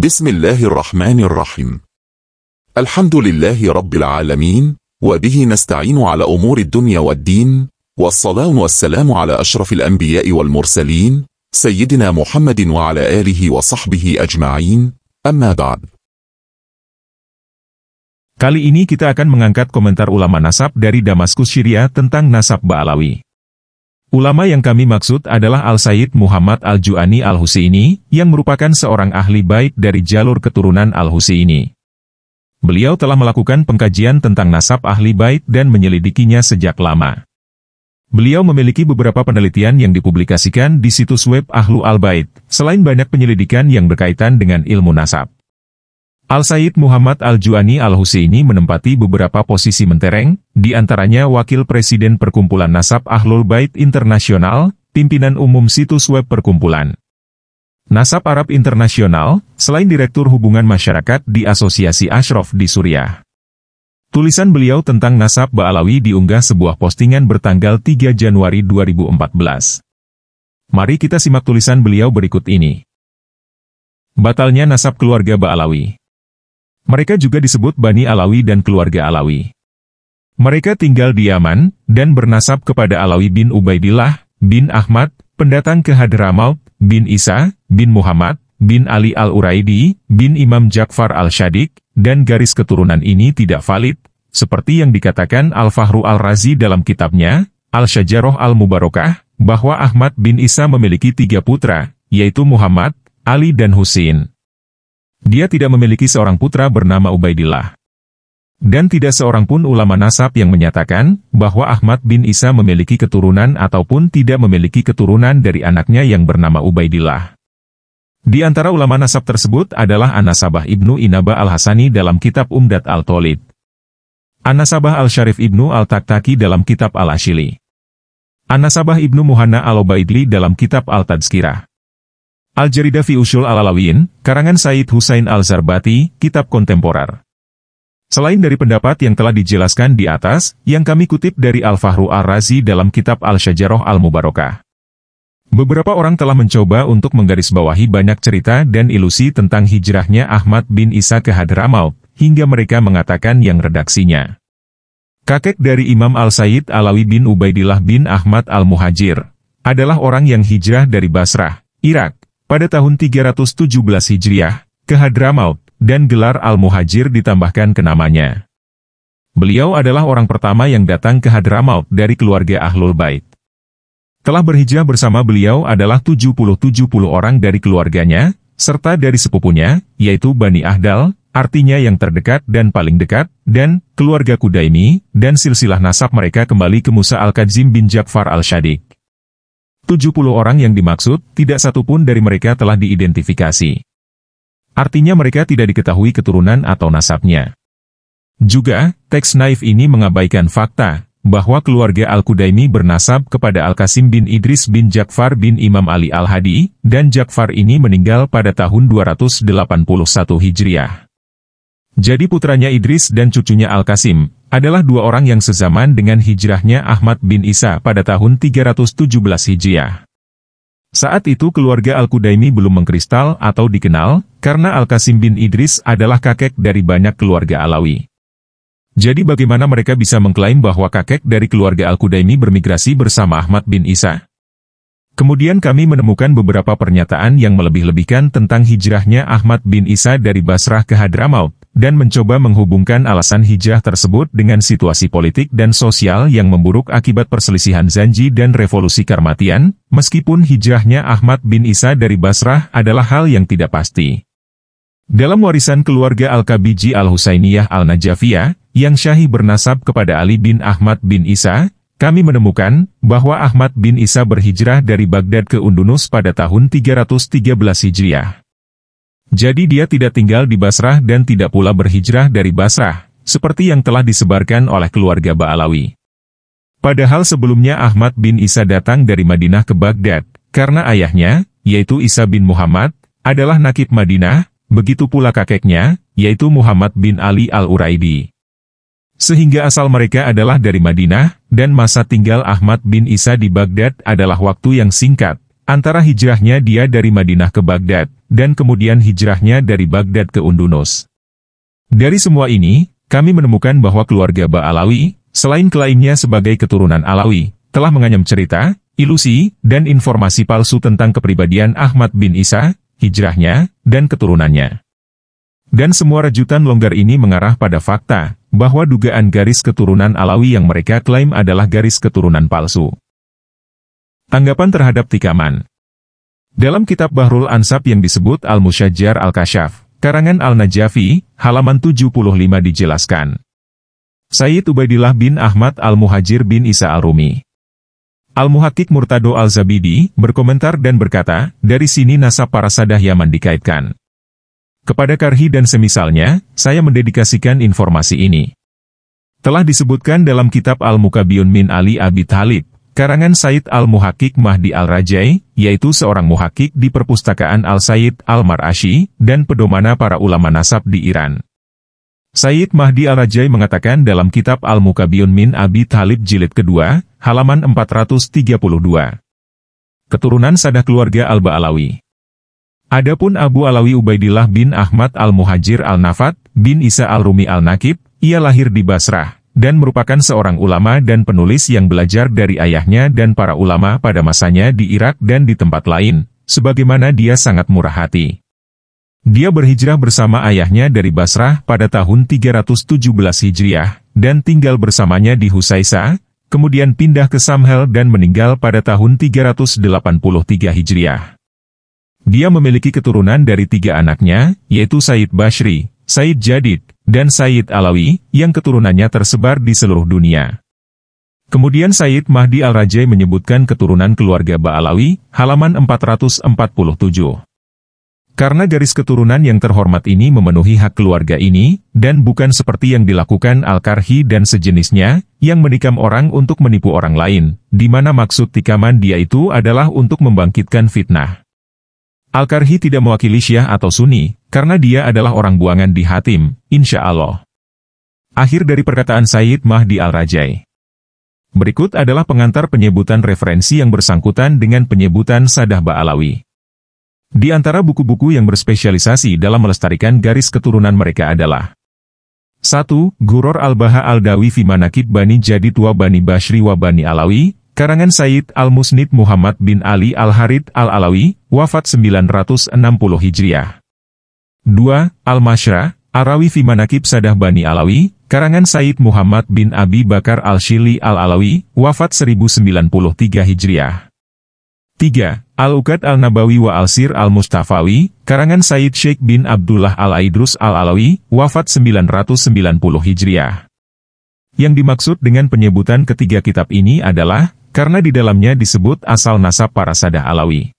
بسم الله الرحمن الرحيم الحمد لله رب العالمين وبه نستعين على أمور الدنيا والدين والصلاة والسلام على أشرف الأنبياء والمرسلين سيدنا محمد وعلى آله وصحبه أجمعين أما بعد Kali ini kita akan mengangkat komentar ulama nasab dari Damaskus Syria tentang nasab Ba'alawi. Ba Ulama yang kami maksud adalah Al-Sayyid Muhammad Al-Ju'ani Al-Husaini, yang merupakan seorang ahli bait dari jalur keturunan Al-Husaini. Beliau telah melakukan pengkajian tentang nasab ahli bait dan menyelidikinya sejak lama. Beliau memiliki beberapa penelitian yang dipublikasikan di situs web Ahlu Al-Bait, selain banyak penyelidikan yang berkaitan dengan ilmu nasab. Al-Said Muhammad Al-Juani al husseini menempati beberapa posisi mentereng, di antaranya Wakil Presiden Perkumpulan Nasab Ahlul Bait Internasional, Pimpinan Umum Situs Web Perkumpulan. Nasab Arab Internasional, selain Direktur Hubungan Masyarakat di Asosiasi Ashraf di Suriah. Tulisan beliau tentang Nasab Ba'alawi diunggah sebuah postingan bertanggal 3 Januari 2014. Mari kita simak tulisan beliau berikut ini. Batalnya nasab keluarga Ba'alawi mereka juga disebut Bani Alawi dan keluarga Alawi. Mereka tinggal di Yaman, dan bernasab kepada Alawi bin Ubaidillah, bin Ahmad, pendatang ke Hadramaut, bin Isa, bin Muhammad, bin Ali al-Uraidi, bin Imam Ja'far al shadiq dan garis keturunan ini tidak valid, seperti yang dikatakan Al-Fahru al-Razi dalam kitabnya, al shajaroh al-Mubarakah, bahwa Ahmad bin Isa memiliki tiga putra, yaitu Muhammad, Ali dan Husin. Dia tidak memiliki seorang putra bernama Ubaidillah. Dan tidak seorang pun ulama nasab yang menyatakan bahwa Ahmad bin Isa memiliki keturunan ataupun tidak memiliki keturunan dari anaknya yang bernama Ubaidillah. Di antara ulama nasab tersebut adalah Anasabah Ibnu Inaba Al-Hasani dalam kitab Umdat Al-Tolid. Anasabah al Sharif Ibnu Al-Taktaki dalam kitab Al-Ashili. Anasabah Ibnu Muhanna Al-Obaidli dalam kitab al tadzkirah Al-Jarida fi Usul al-Alawiyin, karangan Said Husain al-Zarbati, kitab kontemporer. Selain dari pendapat yang telah dijelaskan di atas, yang kami kutip dari Al-Fahru Ar-Razi dalam kitab al syajarah Al-Mubarakah. Beberapa orang telah mencoba untuk menggarisbawahi banyak cerita dan ilusi tentang hijrahnya Ahmad bin Isa ke Hadramaut, hingga mereka mengatakan yang redaksinya. Kakek dari Imam Al-Said Alawi bin Ubaidillah bin Ahmad Al-Muhajir, adalah orang yang hijrah dari Basrah, Irak, pada tahun 317 Hijriah, kehadramaut dan gelar Al-Muhajir ditambahkan ke namanya. Beliau adalah orang pertama yang datang ke Hadramaut dari keluarga Ahlul Bait. Telah berhijrah bersama beliau adalah 70-70 orang dari keluarganya, serta dari sepupunya, yaitu Bani Ahdal, artinya yang terdekat dan paling dekat, dan keluarga Kudaimi, dan silsilah nasab mereka kembali ke Musa al-Kadzim bin Ja'far al-Shadiq. 70 orang yang dimaksud, tidak satu pun dari mereka telah diidentifikasi. Artinya mereka tidak diketahui keturunan atau nasabnya. Juga, teks Naif ini mengabaikan fakta, bahwa keluarga Al-Qudaimi bernasab kepada Al-Qasim bin Idris bin Ja'far bin Imam Ali Al-Hadi, dan Ja'far ini meninggal pada tahun 281 Hijriah. Jadi putranya Idris dan cucunya Al-Qasim, adalah dua orang yang sezaman dengan hijrahnya Ahmad bin Isa pada tahun 317 Hijriah. Saat itu keluarga Al-Kudaimi belum mengkristal atau dikenal, karena Al-Qasim bin Idris adalah kakek dari banyak keluarga Alawi. Jadi bagaimana mereka bisa mengklaim bahwa kakek dari keluarga Al-Kudaimi bermigrasi bersama Ahmad bin Isa? Kemudian kami menemukan beberapa pernyataan yang melebih-lebihkan tentang hijrahnya Ahmad bin Isa dari Basrah ke Hadramaut, dan mencoba menghubungkan alasan hijrah tersebut dengan situasi politik dan sosial yang memburuk akibat perselisihan Zanji dan revolusi Karmatian, meskipun hijrahnya Ahmad bin Isa dari Basrah adalah hal yang tidak pasti. Dalam warisan keluarga Al-Kabiji Al-Husainiyah Al-Najafiyah, yang syahi bernasab kepada Ali bin Ahmad bin Isa, kami menemukan bahwa Ahmad bin Isa berhijrah dari Baghdad ke Undunus pada tahun 313 Hijriah. Jadi dia tidak tinggal di Basrah dan tidak pula berhijrah dari Basrah, seperti yang telah disebarkan oleh keluarga Ba'alawi. Padahal sebelumnya Ahmad bin Isa datang dari Madinah ke Baghdad, karena ayahnya, yaitu Isa bin Muhammad, adalah nakib Madinah, begitu pula kakeknya, yaitu Muhammad bin Ali al-Uraidi. Sehingga asal mereka adalah dari Madinah, dan masa tinggal Ahmad bin Isa di Baghdad adalah waktu yang singkat, antara hijrahnya dia dari Madinah ke Baghdad, dan kemudian hijrahnya dari Baghdad ke Undunos. Dari semua ini, kami menemukan bahwa keluarga Ba'alawi, selain klaimnya sebagai keturunan Alawi, telah menganyam cerita, ilusi, dan informasi palsu tentang kepribadian Ahmad bin Isa, hijrahnya, dan keturunannya. Dan semua rajutan longgar ini mengarah pada fakta, bahwa dugaan garis keturunan Alawi yang mereka klaim adalah garis keturunan palsu. Tanggapan terhadap Tikaman dalam kitab Bahrul Ansab yang disebut al mushajjar Al-Kashaf, karangan Al-Najafi, halaman 75 dijelaskan. Sayyid Ubaidillah bin Ahmad Al-Muhajir bin Isa Al-Rumi. Al-Muhakik Murtado Al-Zabidi berkomentar dan berkata, dari sini nasab para sadah Yaman dikaitkan. Kepada Karhi dan semisalnya, saya mendedikasikan informasi ini. Telah disebutkan dalam kitab Al-Mukabiyun min Ali Abi Talib, Karangan Said Al-Muhakik Mahdi Al-Rajai, yaitu seorang muhakik di perpustakaan Al-Said Al-Marashi, dan pedomana para ulama nasab di Iran. Said Mahdi Al-Rajai mengatakan dalam kitab al mukabiyun Min Abi Talib Jilid kedua, halaman 432. Keturunan Sadah Keluarga Al-Ba'alawi Adapun Abu Alawi Ubaidillah bin Ahmad Al-Muhajir Al-Nafat, bin Isa Al-Rumi Al-Nakib, ia lahir di Basrah dan merupakan seorang ulama dan penulis yang belajar dari ayahnya dan para ulama pada masanya di Irak dan di tempat lain, sebagaimana dia sangat murah hati. Dia berhijrah bersama ayahnya dari Basrah pada tahun 317 Hijriah, dan tinggal bersamanya di Husaisa, kemudian pindah ke Samhel dan meninggal pada tahun 383 Hijriah. Dia memiliki keturunan dari tiga anaknya, yaitu Said Bashri, Said Jadid, dan Said Alawi, yang keturunannya tersebar di seluruh dunia. Kemudian Said Mahdi Al-Rajai menyebutkan keturunan keluarga Ba'alawi, halaman 447. Karena garis keturunan yang terhormat ini memenuhi hak keluarga ini, dan bukan seperti yang dilakukan Al-Karhi dan sejenisnya, yang menikam orang untuk menipu orang lain, di mana maksud tikaman dia itu adalah untuk membangkitkan fitnah. Al-Karhi tidak mewakili Syiah atau Sunni, karena dia adalah orang buangan di Hatim, insya Allah. Akhir dari perkataan Sayyid Mahdi Al-Rajai. Berikut adalah pengantar penyebutan referensi yang bersangkutan dengan penyebutan Sadah Ba'alawi. Di antara buku-buku yang berspesialisasi dalam melestarikan garis keturunan mereka adalah 1. Guror Al-Baha Al-Dawi Fimanakib Bani Jadid Wa Bani Bashri Wa Bani Alawi Karangan Said Al-Musnid Muhammad bin Ali Al-Harith Al-Alawi, wafat 960 Hijriah. 2. Al-Mashra, Arawi Fimanakib Sadah Bani Alawi, karangan Said Muhammad bin Abi Bakar Al-Shili Al-Alawi, wafat 1093 Hijriah. 3. Al-Uqad Al-Nabawi wa Al-Sir Al-Mustafawi, karangan Said Sheikh bin Abdullah Al-Aidrus Al-Alawi, wafat 990 Hijriah. Yang dimaksud dengan penyebutan ketiga kitab ini adalah, karena di dalamnya disebut asal nasab para sadah Alawi.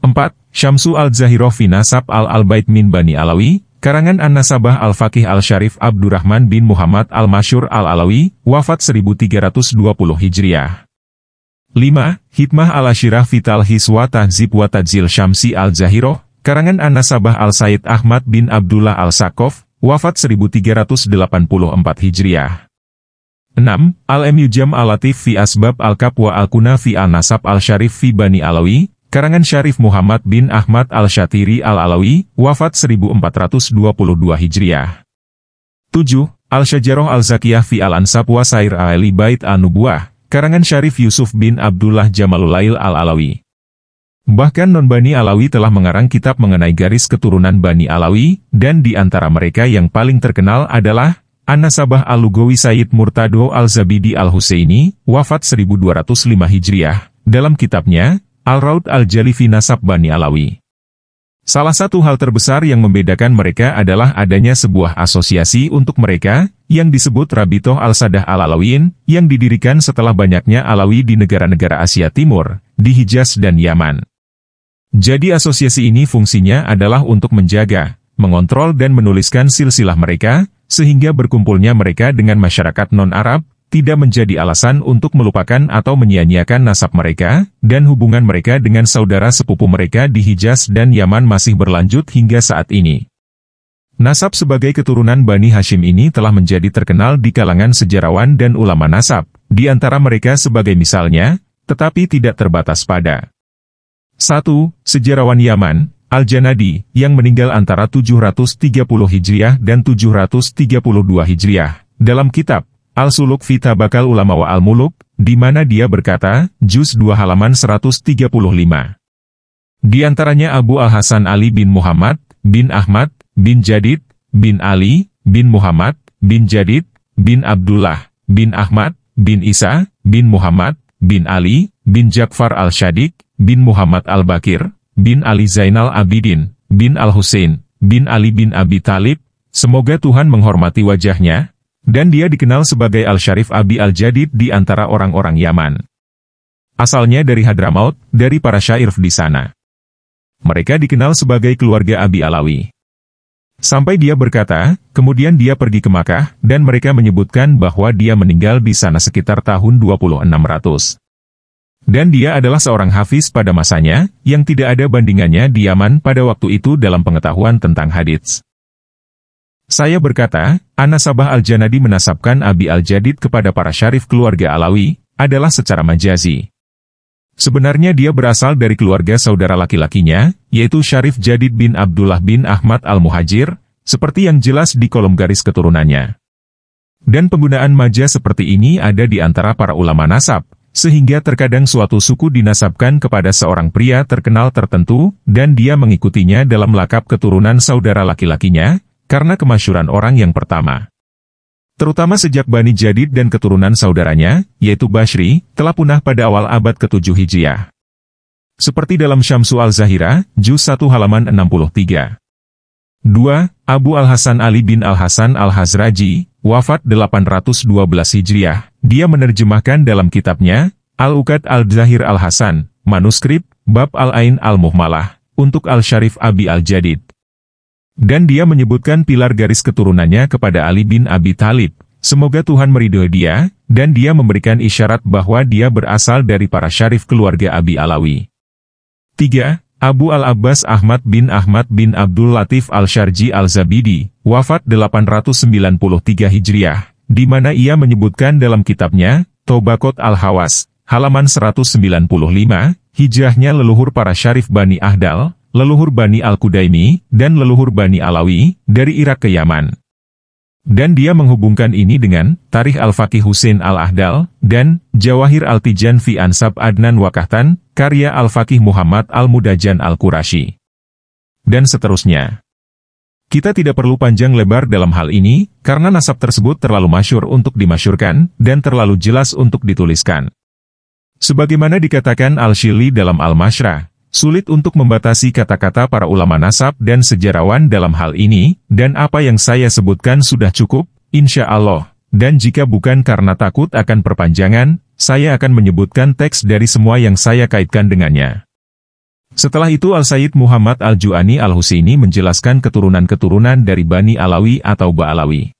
4. Syamsu al-Zahirofi nasab al-Albaid min Bani Alawi, karangan An-Nasabah al faqih al Sharif Abdurrahman bin Muhammad al Mashur al-Alawi, wafat 1320 Hijriah. 5. Hikmah al-Ashirah Vital Hiswa Tahzib wa Tadzil Syamsi al-Zahiroh, karangan An-Nasabah al-Said Ahmad bin Abdullah al Sakof, wafat 1384 Hijriah. 6. al mujam al-Latif fi Asbab al-Kapwa al-Kuna fi al-Nasab al sharif fi Bani Alawi, karangan Syarif Muhammad bin Ahmad al shatiri al-Alawi, wafat 1422 Hijriah. 7. al shajaroh al-Zakiyah fi al-Ansab wa Sair al-Ali Bait al-Nubuah, karangan Syarif Yusuf bin Abdullah Jamalulail al-Alawi. Bahkan non-Bani Alawi telah mengarang kitab mengenai garis keturunan Bani Alawi, dan di antara mereka yang paling terkenal adalah Anasabah Al-Lugawi Said Murtado Al-Zabidi Al-Husaini, wafat 1205 Hijriah, dalam kitabnya, Al-Raud Al-Jalifi Nasab Bani Alawi. Salah satu hal terbesar yang membedakan mereka adalah adanya sebuah asosiasi untuk mereka, yang disebut Rabitoh Al-Sadah al alawin yang didirikan setelah banyaknya Alawi di negara-negara Asia Timur, di Hijaz dan Yaman. Jadi asosiasi ini fungsinya adalah untuk menjaga, mengontrol dan menuliskan silsilah mereka, sehingga berkumpulnya mereka dengan masyarakat non-Arab, tidak menjadi alasan untuk melupakan atau menyia-nyiakan nasab mereka, dan hubungan mereka dengan saudara sepupu mereka di Hijaz dan Yaman masih berlanjut hingga saat ini. Nasab sebagai keturunan Bani Hashim ini telah menjadi terkenal di kalangan sejarawan dan ulama nasab, di antara mereka sebagai misalnya, tetapi tidak terbatas pada 1. Sejarawan Yaman, Al-Janadi, yang meninggal antara 730 Hijriah dan 732 Hijriah, dalam kitab Al-Suluk Fita Bakal Ulama wa Al-Muluk, di mana dia berkata, Juz 2 halaman 135. Di antaranya Abu Al-Hasan Ali bin Muhammad, bin Ahmad, bin Jadid, bin Ali, bin Muhammad, bin Jadid, bin Abdullah, bin Ahmad, bin Isa, bin Muhammad, bin Ali, bin Jakfar al shadiq bin Muhammad Al-Bakir, bin Ali Zainal Abidin, bin Al-Husain, bin Ali bin Abi Talib, semoga Tuhan menghormati wajahnya, dan dia dikenal sebagai al Sharif Abi Al-Jadid di antara orang-orang Yaman. Asalnya dari Hadramaut, dari para syair di sana. Mereka dikenal sebagai keluarga Abi Alawi. Sampai dia berkata, kemudian dia pergi ke Makkah, dan mereka menyebutkan bahwa dia meninggal di sana sekitar tahun 2600. Dan dia adalah seorang hafiz pada masanya, yang tidak ada bandingannya di Yaman pada waktu itu dalam pengetahuan tentang hadits. Saya berkata, Anasabah Al-Janadi menasabkan Abi Al-Jadid kepada para syarif keluarga Alawi, adalah secara majazi. Sebenarnya dia berasal dari keluarga saudara laki-lakinya, yaitu Syarif Jadid bin Abdullah bin Ahmad Al-Muhajir, seperti yang jelas di kolom garis keturunannya. Dan penggunaan maja seperti ini ada di antara para ulama nasab, sehingga terkadang suatu suku dinasabkan kepada seorang pria terkenal tertentu, dan dia mengikutinya dalam lakap keturunan saudara laki-lakinya, karena kemasyuran orang yang pertama. Terutama sejak Bani Jadid dan keturunan saudaranya, yaitu Bashri, telah punah pada awal abad ke-7 Hijriah. Seperti dalam Syamsu Al-Zahira, Juz 1 halaman 63. 2. Abu Al-Hasan Ali bin Al-Hasan Al-Hazraji, wafat 812 Hijriah, dia menerjemahkan dalam kitabnya, Al-Uqad Al-Zahir Al-Hasan, manuskrip, Bab Al-Ain Al-Muhmalah, untuk al sharif Abi Al-Jadid. Dan dia menyebutkan pilar garis keturunannya kepada Ali bin Abi Talib. Semoga Tuhan meridhoi dia, dan dia memberikan isyarat bahwa dia berasal dari para syarif keluarga Abi Alawi. 3. Abu Al-Abbas Ahmad bin Ahmad bin Abdul Latif Al-Sharji Al-Zabidi, wafat 893 Hijriah, di mana ia menyebutkan dalam kitabnya, Tobakot Al-Hawas, halaman 195, hijahnya leluhur para syarif Bani Ahdal, leluhur Bani Al-Kudaimi, dan leluhur Bani Alawi, dari Irak ke Yaman. Dan dia menghubungkan ini dengan Tarikh al faqih Husin Al-Ahdal dan Jawahir Al-Tijan fi Ansab Adnan Wakahtan, karya al faqih Muhammad Al-Mudajan Al-Qurashi. Dan seterusnya. Kita tidak perlu panjang lebar dalam hal ini, karena nasab tersebut terlalu masyur untuk dimasyurkan, dan terlalu jelas untuk dituliskan. Sebagaimana dikatakan Al-Shili dalam Al-Mashrah, Sulit untuk membatasi kata-kata para ulama nasab dan sejarawan dalam hal ini, dan apa yang saya sebutkan sudah cukup, insya Allah. Dan jika bukan karena takut akan perpanjangan, saya akan menyebutkan teks dari semua yang saya kaitkan dengannya. Setelah itu Al-Sayyid Muhammad Al-Ju'ani al husini menjelaskan keturunan-keturunan dari Bani Alawi atau Ba'alawi.